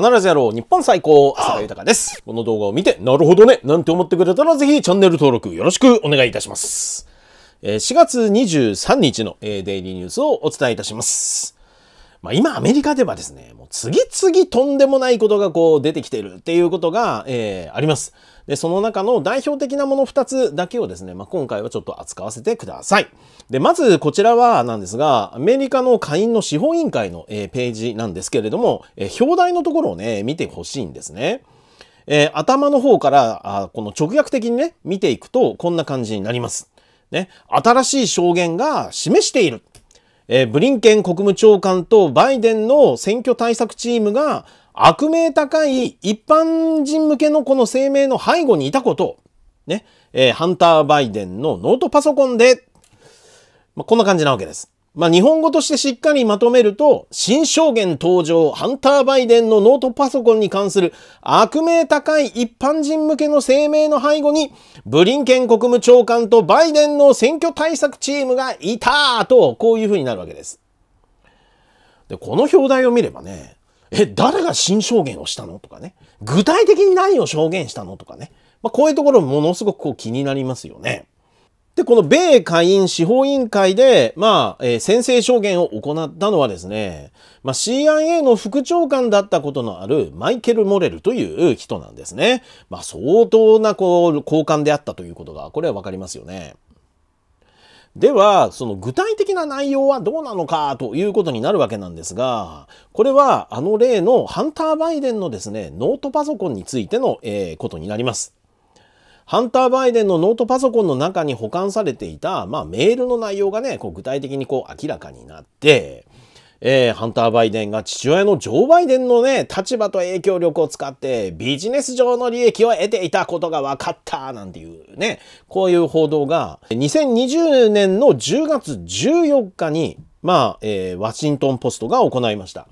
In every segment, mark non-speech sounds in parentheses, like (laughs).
必ずやろう日本最高浅田豊です。この動画を見て、なるほどねなんて思ってくれたらぜひチャンネル登録よろしくお願いいたします。4月23日のデイリーニュースをお伝えいたします。まあ、今アメリカではですね、もう次々とんでもないことがこう出てきているっていうことが、えー、あります。で、その中の代表的なもの二つだけをですね、まあ、今回はちょっと扱わせてください。で、まずこちらはなんですが、アメリカの下院の司法委員会の、ページなんですけれども、表題のところをね、見てほしいんですね。えー、頭の方からあこの直訳的にね、見ていくとこんな感じになります。ね、新しい証言が示している。えー、ブリンケン国務長官とバイデンの選挙対策チームが悪名高い一般人向けのこの声明の背後にいたことを、ね、えー、ハンター・バイデンのノートパソコンで、まあ、こんな感じなわけです。まあ、日本語としてしっかりまとめると、新証言登場、ハンター・バイデンのノートパソコンに関する悪名高い一般人向けの声明の背後に、ブリンケン国務長官とバイデンの選挙対策チームがいたと、こういうふうになるわけです。で、この表題を見ればね、え、誰が新証言をしたのとかね。具体的に何を証言したのとかね。まあ、こういうところものすごくこう気になりますよね。で、この米下院司法委員会で、まあ、えー、宣証言を行ったのはですね、まあ、CIA の副長官だったことのあるマイケル・モレルという人なんですね。まあ、相当な、こう、交換であったということが、これはわかりますよね。では、その具体的な内容はどうなのかということになるわけなんですが、これはあの例のハンター・バイデンのですね、ノートパソコンについての、えー、ことになります。ハンター・バイデンのノートパソコンの中に保管されていた、まあ、メールの内容がね、こう具体的にこう明らかになって、えー、ハンター・バイデンが父親のジョー・バイデンのね、立場と影響力を使ってビジネス上の利益を得ていたことが分かったなんていうね、こういう報道が2020年の10月14日に、まあ、えー、ワシントン・ポストが行いました。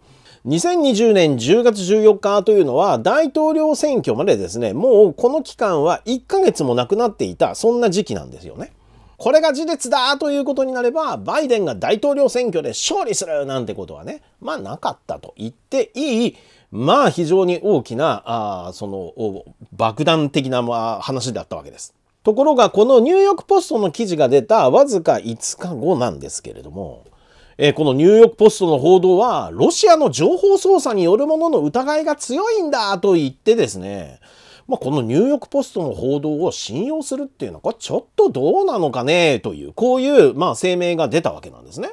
2020年10月14日というのは大統領選挙までですね、もうこの期間は1ヶ月もなくなっていた、そんな時期なんですよね。これが事実だということになれば、バイデンが大統領選挙で勝利するなんてことはね、まあなかったと言っていい、まあ非常に大きな、あその、爆弾的な、まあ、話だったわけです。ところが、このニューヨークポストの記事が出たわずか5日後なんですけれども、えー、このニューヨークポストの報道は、ロシアの情報操作によるものの疑いが強いんだと言ってですね、まあ、このニューヨークポストの報道を信用するっていうのは、これちょっとどうなのかねという、こういう、まあ、声明が出たわけなんですね。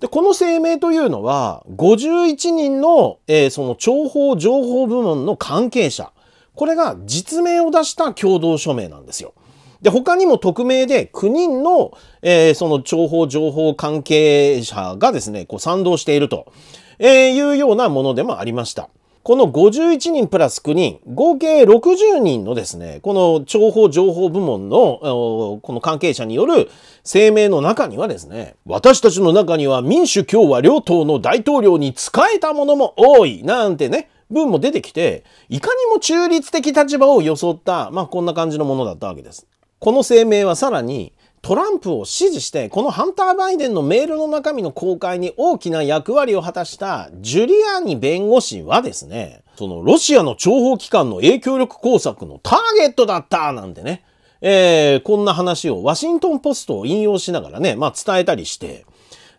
で、この声明というのは、51人の、えー、その諜報情報部門の関係者、これが実名を出した共同署名なんですよ。で、他にも匿名で9人の、えー、その情報情報関係者がですね、こう賛同していると、えー、いうようなものでもありました。この51人プラス9人、合計60人のですね、この情報情報部門の、この関係者による声明の中にはですね、私たちの中には民主共和両党の大統領に仕えたものも多い、なんてね、文も出てきて、いかにも中立的立場を装った、まあこんな感じのものだったわけです。この声明はさらに、トランプを支持して、このハンター・バイデンのメールの中身の公開に大きな役割を果たしたジュリアーニ弁護士はですね、そのロシアの諜報機関の影響力工作のターゲットだったなんてね、えー、こんな話をワシントンポストを引用しながらね、まあ伝えたりして、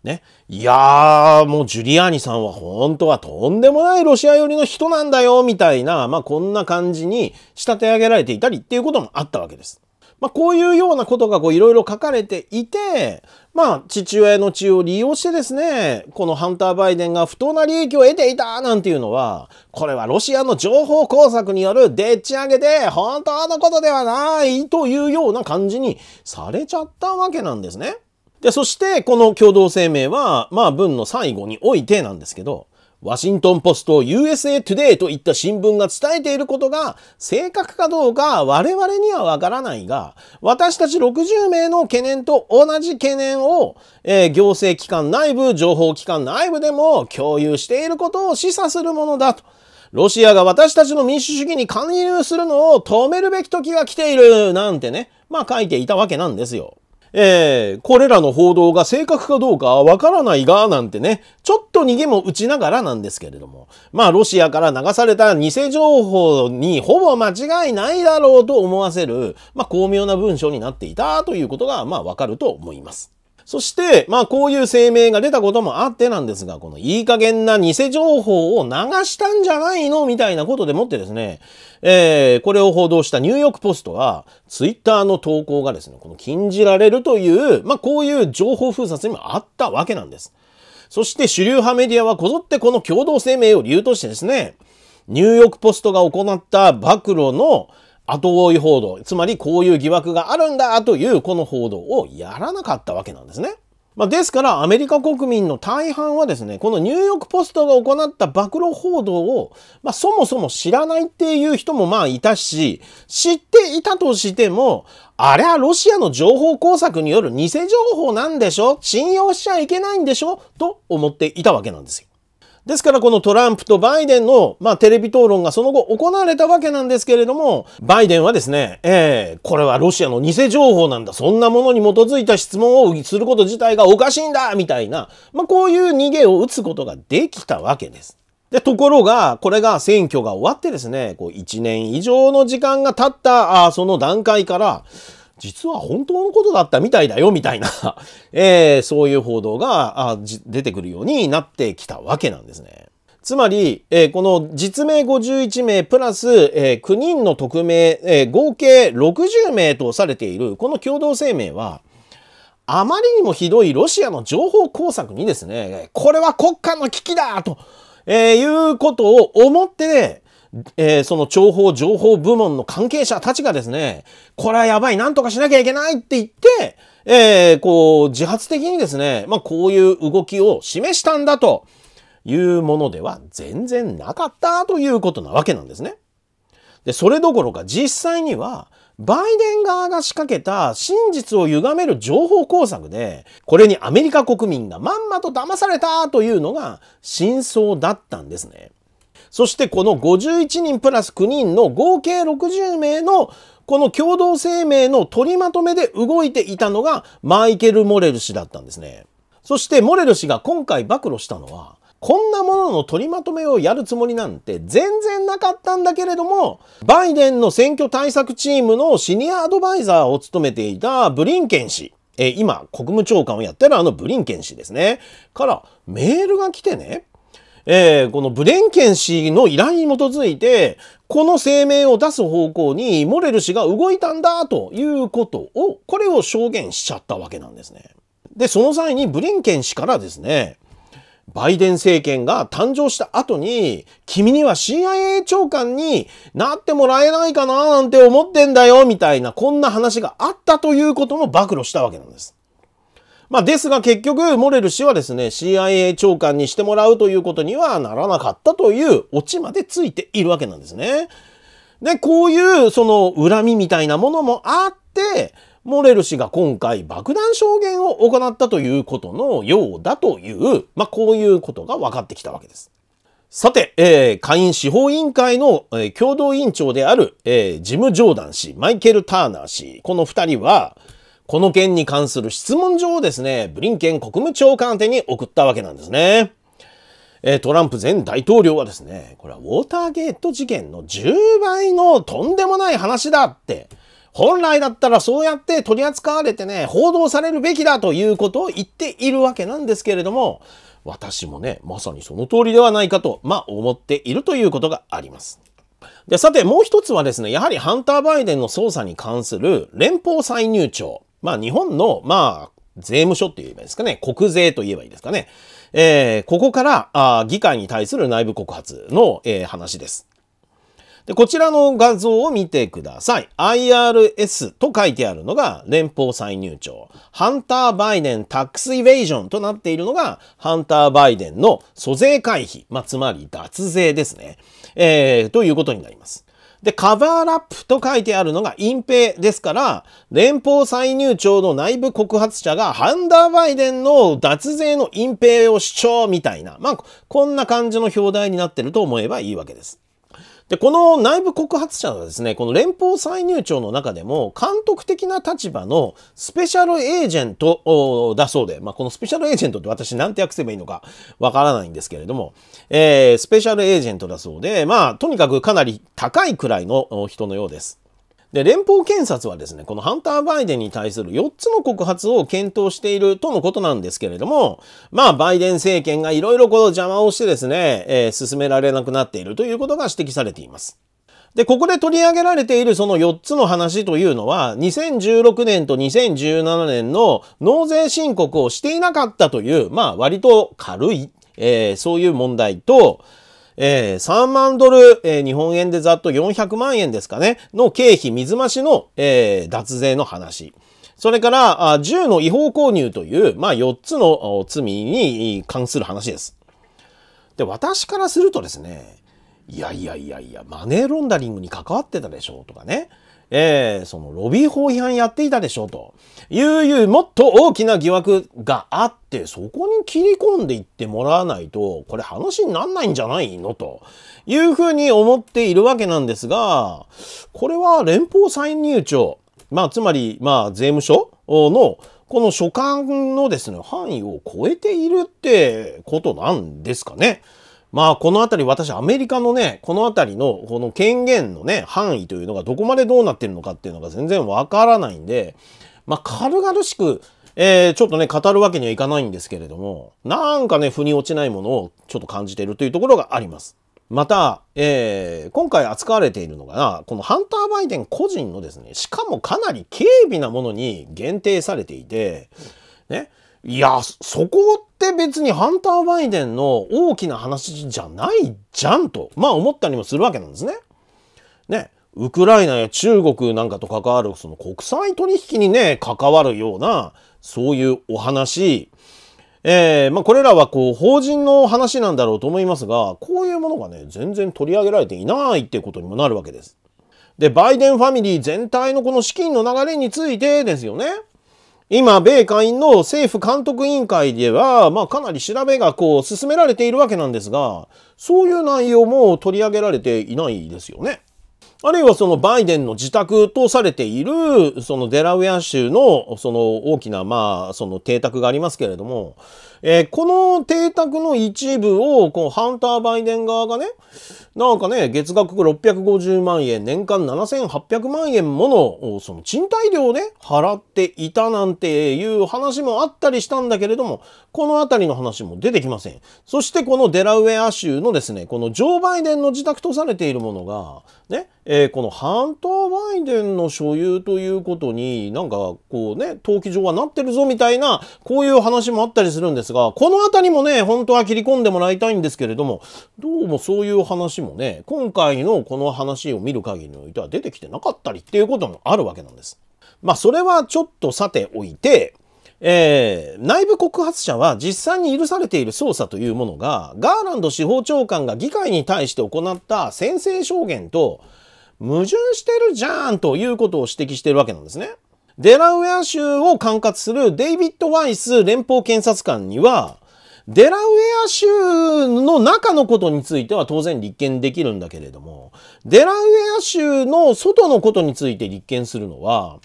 ね。いやー、もうジュリアーニさんは本当はとんでもないロシア寄りの人なんだよ、みたいな、まあこんな感じに仕立て上げられていたりっていうこともあったわけです。まあ、こういうようなことがいろいろ書かれていて、まあ、父親の血を利用してですね、このハンター・バイデンが不当な利益を得ていたなんていうのは、これはロシアの情報工作によるでっち上げで本当のことではないというような感じにされちゃったわけなんですね。で、そしてこの共同声明は、まあ文の最後においてなんですけど、ワシントンポスト、USA Today といった新聞が伝えていることが正確かどうか我々にはわからないが、私たち60名の懸念と同じ懸念を、えー、行政機関内部、情報機関内部でも共有していることを示唆するものだと。ロシアが私たちの民主主義に介入するのを止めるべき時が来ているなんてね、まあ書いていたわけなんですよ。えー、これらの報道が正確かどうかはわからないが、なんてね、ちょっと逃げも打ちながらなんですけれども、まあ、ロシアから流された偽情報にほぼ間違いないだろうと思わせる、まあ、巧妙な文章になっていたということが、まあ、わかると思います。そして、まあこういう声明が出たこともあってなんですが、このいい加減な偽情報を流したんじゃないのみたいなことでもってですね、えー、これを報道したニューヨークポストは、ツイッターの投稿がですね、この禁じられるという、まあこういう情報封殺にもあったわけなんです。そして主流派メディアはこぞってこの共同声明を理由としてですね、ニューヨークポストが行った暴露の、後追い報道、つまりこういう疑惑があるんだというこの報道をやらなかったわけなんですね。まあ、ですからアメリカ国民の大半はですね、このニューヨークポストが行った暴露報道を、まあ、そもそも知らないっていう人もまあいたし、知っていたとしても、あれはロシアの情報工作による偽情報なんでしょ信用しちゃいけないんでしょと思っていたわけなんですよ。ですからこのトランプとバイデンの、まあ、テレビ討論がその後行われたわけなんですけれども、バイデンはですね、えー、これはロシアの偽情報なんだ。そんなものに基づいた質問をすること自体がおかしいんだみたいな、まあ、こういう逃げを打つことができたわけです。で、ところが、これが選挙が終わってですね、こう1年以上の時間が経った、あその段階から、実は本当のことだったみたいだよみたいな (laughs) えー、そういう報道があ出てくるようになってきたわけなんですね。つまり、えー、この実名51名プラス、えー、9人の匿名、えー、合計60名とされているこの共同声明は、あまりにもひどいロシアの情報工作にですね、これは国家の危機だと、えいうことを思って、ね、えー、その情報、情報部門の関係者たちがですね、これはやばい、なんとかしなきゃいけないって言って、えー、こう、自発的にですね、まあ、こういう動きを示したんだというものでは全然なかったということなわけなんですね。で、それどころか実際には、バイデン側が仕掛けた真実を歪める情報工作で、これにアメリカ国民がまんまと騙されたというのが真相だったんですね。そしてこの51人プラス9人の合計60名のこの共同声明の取りまとめで動いていたのがマイケル・モレル氏だったんですね。そしてモレル氏が今回暴露したのは、こんなものの取りまとめをやるつもりなんて全然なかったんだけれども、バイデンの選挙対策チームのシニアアドバイザーを務めていたブリンケン氏、え今国務長官をやってるあのブリンケン氏ですね、からメールが来てね、えー、このブレンケン氏の依頼に基づいて、この声明を出す方向にモレル氏が動いたんだということを、これを証言しちゃったわけなんですね。で、その際にブリンケン氏からですね、バイデン政権が誕生した後に、君には CIA 長官になってもらえないかななんて思ってんだよ、みたいな、こんな話があったということも暴露したわけなんです。まあ、ですが結局、モレル氏はですね、CIA 長官にしてもらうということにはならなかったというオチまでついているわけなんですね。で、こういうその恨みみたいなものもあって、モレル氏が今回爆弾証言を行ったということのようだという、まあ、こういうことが分かってきたわけです。さて、えー、下院司法委員会の、えー、共同委員長である、えー、ジム・ジョーダン氏、マイケル・ターナー氏、この二人は、この件に関する質問状をですね、ブリンケン国務長官宛てに送ったわけなんですね。えトランプ前大統領はですね、これはウォーターゲート事件の10倍のとんでもない話だって、本来だったらそうやって取り扱われてね、報道されるべきだということを言っているわけなんですけれども、私もね、まさにその通りではないかと、まあ思っているということがあります。で、さてもう一つはですね、やはりハンター・バイデンの捜査に関する連邦歳入庁。まあ日本の、まあ、税務署って言えばいいですかね。国税と言えばいいですかね。えー、ここからあ議会に対する内部告発の、えー、話です。で、こちらの画像を見てください。IRS と書いてあるのが連邦歳入庁。ハンター・バイデン・タックス・イベージョンとなっているのが、ハンター・バイデンの租税回避。まあ、つまり脱税ですね。えー、ということになります。で、カバーラップと書いてあるのが隠蔽ですから、連邦歳入庁の内部告発者がハンダー・バイデンの脱税の隠蔽を主張みたいな、まあ、こんな感じの表題になってると思えばいいわけです。で、この内部告発者はですね、この連邦歳入庁の中でも監督的な立場のスペシャルエージェントだそうで、まあ、このスペシャルエージェントって私何て訳せばいいのかわからないんですけれども、えー、スペシャルエージェントだそうで、まあ、とにかくかなり高いくらいの人のようです。で、連邦検察はですね、このハンター・バイデンに対する4つの告発を検討しているとのことなんですけれども、まあ、バイデン政権がいろいろこの邪魔をしてですね、えー、進められなくなっているということが指摘されています。で、ここで取り上げられているその4つの話というのは、2016年と2017年の納税申告をしていなかったという、まあ割と軽い、えー、そういう問題と、えー、3万ドル、えー、日本円でざっと400万円ですかね、の経費水増しの、えー、脱税の話。それから、銃の違法購入という、まあ、4つの罪に関する話です。で、私からするとですね、いやいやいやいや、マネーロンダリングに関わってたでしょうとかね。えー、そのロビー法違反やっていたでしょうといういうもっと大きな疑惑があって、そこに切り込んでいってもらわないと、これ話になんないんじゃないのというふうに思っているわけなんですが、これは連邦再入庁、まあつまり、まあ税務署のこの所管のですね、範囲を超えているってことなんですかね。まあ、このあたり、私、アメリカのね、このあたりの、この権限のね、範囲というのが、どこまでどうなってるのかっていうのが全然わからないんで、まあ、軽々しく、えー、ちょっとね、語るわけにはいかないんですけれども、なんかね、腑に落ちないものをちょっと感じているというところがあります。また、えー、今回扱われているのが、このハンター・バイデン個人のですね、しかもかなり軽微なものに限定されていて、ね、うんいや、そこって別にハンター・バイデンの大きな話じゃないじゃんと、まあ思ったりもするわけなんですね。ね。ウクライナや中国なんかと関わるその国際取引にね、関わるような、そういうお話、えー、まあ、これらはこう法人の話なんだろうと思いますが、こういうものがね、全然取り上げられていないっていうことにもなるわけです。で、バイデンファミリー全体のこの資金の流れについてですよね。今、米下院の政府監督委員会では、まあ、かなり調べがこう進められているわけなんですが、そういう内容も取り上げられていないですよね。あるいはそのバイデンの自宅とされている、そのデラウェア州のその大きな、まあ、その邸宅がありますけれども、えー、この邸宅の一部を、こう、ハンター・バイデン側がね、なんかね、月額650万円、年間7800万円もの、その賃貸料をね、払っていたなんていう話もあったりしたんだけれども、このあたりの話も出てきません。そしてこのデラウェア州のですね、このジョー・バイデンの自宅とされているものが、ね、えー、このハンター・バイデンの所有ということになんかこうね、登記上はなってるぞみたいな、こういう話もあったりするんですが、この辺りもね、本当は切り込んでもらいたいんですけれども、どうもそういう話もね、今回のこの話を見る限りにおいては出てきてなかったりっていうこともあるわけなんです。まあそれはちょっとさておいて、えー、内部告発者は実際に許されている捜査というものがガーランド司法長官が議会に対して行った宣誓証言と矛盾してるじゃんということを指摘しているわけなんですね。デラウェア州を管轄するデイビッド・ワイス連邦検察官には、デラウェア州の中のことについては当然立件できるんだけれども、デラウェア州の外のことについて立件するのは、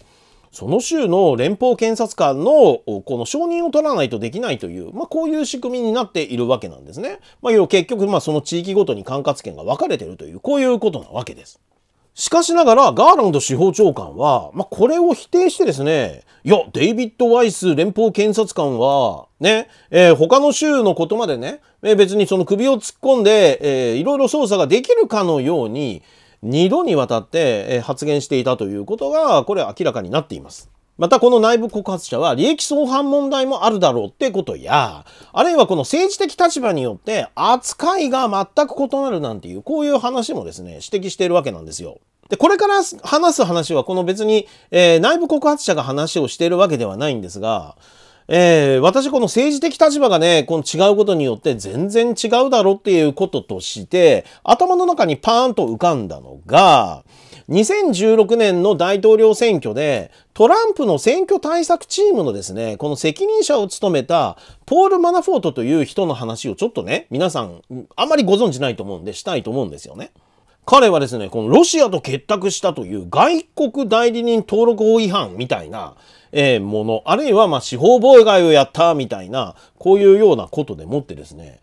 その州の連邦検察官のこの承認を取らないとできないという、まあ、こういう仕組みになっているわけなんですね。まあ、結局、まあ、その地域ごとに管轄権が分かれているという、こういうことなわけです。しかしながら、ガーランド司法長官は、まあ、これを否定してですね、いや、デイビッド・ワイス連邦検察官は、ね、えー、他の州のことまでね、えー、別にその首を突っ込んで、えー、いろいろ捜査ができるかのように、二度にわたって、発言していたということが、これ明らかになっています。またこの内部告発者は利益相反問題もあるだろうってことや、あるいはこの政治的立場によって扱いが全く異なるなんていう、こういう話もですね、指摘しているわけなんですよ。で、これから話す話はこの別に、えー、内部告発者が話をしているわけではないんですが、えー、私この政治的立場がね、この違うことによって全然違うだろうっていうこととして、頭の中にパーンと浮かんだのが、2016年の大統領選挙で、トランプの選挙対策チームのですね、この責任者を務めたポール・マナフォートという人の話をちょっとね、皆さんあまりご存知ないと思うんで、したいと思うんですよね。彼はですね、このロシアと結託したという外国代理人登録法違反みたいな、えー、もの、あるいはまあ司法妨害をやったみたいな、こういうようなことでもってですね、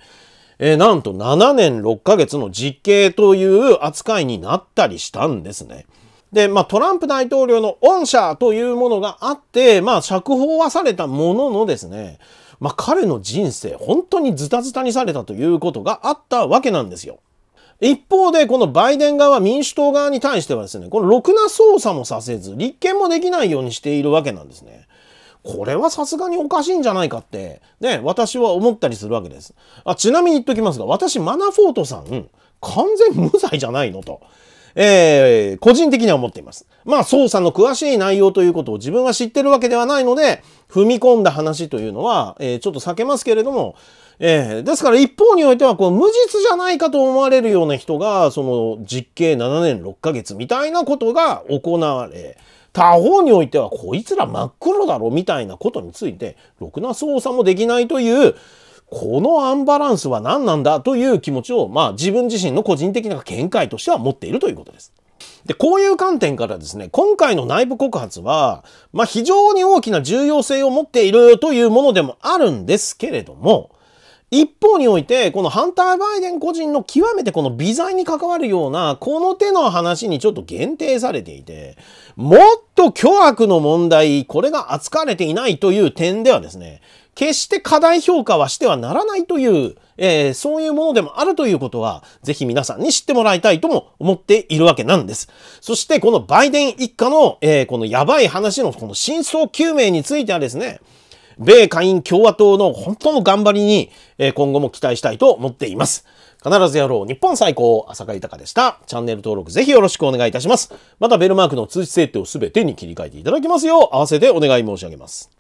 えー、なんと7年6ヶ月の実刑という扱いになったりしたんですね。で、まあ、トランプ大統領の恩赦というものがあって、まあ、釈放はされたもののですね、まあ、彼の人生、本当にズタズタにされたということがあったわけなんですよ。一方で、このバイデン側、民主党側に対してはですね、このろくな捜査もさせず、立件もできないようにしているわけなんですね。これはさすがにおかしいんじゃないかって、ね、私は思ったりするわけです。あちなみに言っときますが、私、マナフォートさん、完全無罪じゃないのと。えー、個人的には思っています。まあ、捜査の詳しい内容ということを自分は知ってるわけではないので、踏み込んだ話というのは、えー、ちょっと避けますけれども、えー、ですから一方においては、こう、無実じゃないかと思われるような人が、その、実刑7年6ヶ月みたいなことが行われ、他方においてはこいつら真っ黒だろみたいなことについてろくな操作もできないというこのアンバランスは何なんだという気持ちを、まあ自分自身の個人的な見解としては持っているということです。で、こういう観点からですね、今回の内部告発は、まあ非常に大きな重要性を持っているというものでもあるんですけれども、一方において、このハンター・バイデン個人の極めてこの微罪に関わるような、この手の話にちょっと限定されていて、もっと巨悪の問題、これが扱われていないという点ではですね、決して過大評価はしてはならないという、えー、そういうものでもあるということは、ぜひ皆さんに知ってもらいたいとも思っているわけなんです。そして、このバイデン一家の、えー、このやばい話のこの真相究明についてはですね、米下院共和党の本当の頑張りに、え今後も期待したいと思っています。必ずやろう。日本最高、浅香豊でした。チャンネル登録ぜひよろしくお願いいたします。またベルマークの通知設定をすべてに切り替えていただきますよう、合わせてお願い申し上げます。